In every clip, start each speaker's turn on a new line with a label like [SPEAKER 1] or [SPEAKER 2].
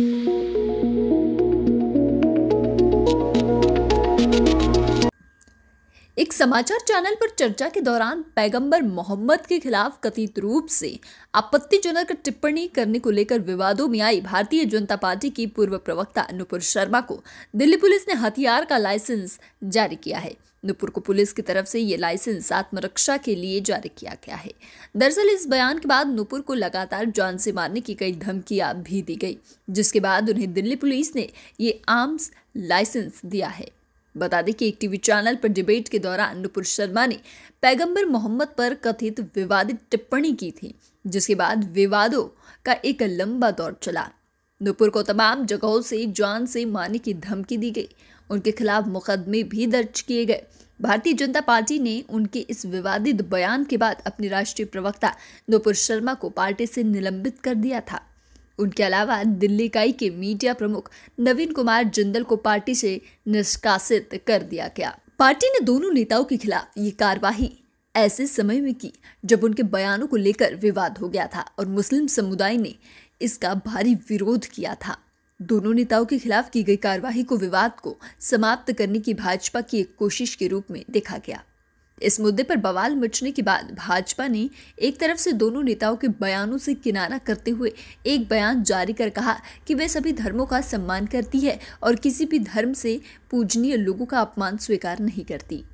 [SPEAKER 1] Música एक समाचार चैनल पर चर्चा के दौरान पैगंबर मोहम्मद के खिलाफ कथित रूप से आपत्तिजनक टिप्पणी करने को लेकर विवादों में आई भारतीय जनता पार्टी की पूर्व प्रवक्ता नुपुर शर्मा को दिल्ली पुलिस ने हथियार का लाइसेंस जारी किया है नुपुर को पुलिस की तरफ से ये लाइसेंस आत्मरक्षा के लिए जारी किया गया है दरअसल इस बयान के बाद नुपुर को लगातार जान से मारने की कई धमकियां भी दी गई जिसके बाद उन्हें दिल्ली पुलिस ने ये आर्म्स लाइसेंस दिया है बता दें कि एक टीवी चैनल पर डिबेट के दौरान नुपुर शर्मा ने पैगंबर मोहम्मद पर कथित विवादित टिप्पणी की थी जिसके बाद विवादों का एक लंबा दौर चला नुपुर को तमाम जगहों से जान से मारने की धमकी दी गई उनके खिलाफ मुकदमे भी दर्ज किए गए भारतीय जनता पार्टी ने उनके इस विवादित बयान के बाद अपने राष्ट्रीय प्रवक्ता नुपुर शर्मा को पार्टी से निलंबित कर दिया था उनके अलावा दिल्ली इकाई के मीडिया प्रमुख नवीन कुमार जिंदल को पार्टी से निष्कासित कर दिया गया पार्टी ने दोनों नेताओं के खिलाफ ये कार्यवाही ऐसे समय में की जब उनके बयानों को लेकर विवाद हो गया था और मुस्लिम समुदाय ने इसका भारी विरोध किया था दोनों नेताओं के खिलाफ की गई कार्यवाही को विवाद को समाप्त करने की भाजपा की एक कोशिश के रूप में देखा गया इस मुद्दे पर बवाल मचने के बाद भाजपा ने एक तरफ से दोनों नेताओं के बयानों से किनारा करते हुए एक बयान जारी कर कहा कि वह सभी धर्मों का सम्मान करती है और किसी भी धर्म से पूजनीय लोगों का अपमान स्वीकार नहीं करती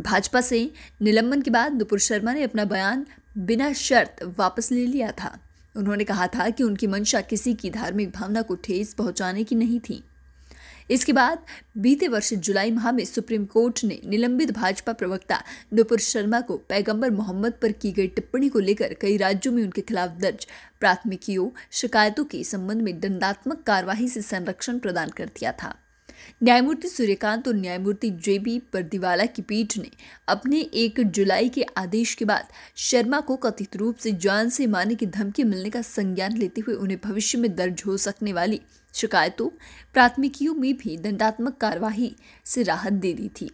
[SPEAKER 1] भाजपा से निलंबन के बाद नुपुर शर्मा ने अपना बयान बिना शर्त वापस ले लिया था उन्होंने कहा था कि उनकी मंशा किसी की धार्मिक भावना को ठेस पहुंचाने की नहीं थी इसके बाद बीते वर्ष जुलाई माह में सुप्रीम कोर्ट ने निलंबित भाजपा प्रवक्ता नुपुर शर्मा को पैगंबर मोहम्मद पर की गई टिप्पणी को लेकर कई राज्यों में उनके खिलाफ दर्ज प्राथमिकियों शिकायतों के संबंध में दंडात्मक कार्यवाही से संरक्षण प्रदान कर दिया था न्यायमूर्ति सूर्यकांत और न्यायमूर्ति जे बी परदीवाला की पीठ ने अपने एक जुलाई के आदेश के बाद शर्मा को कथित रूप से जान से मारने की धमकी मिलने का संज्ञान लेते हुए उन्हें भविष्य में दर्ज हो सकने वाली शिकायतों प्राथमिकियों में भी दंडात्मक कार्यवाही से राहत दे दी थी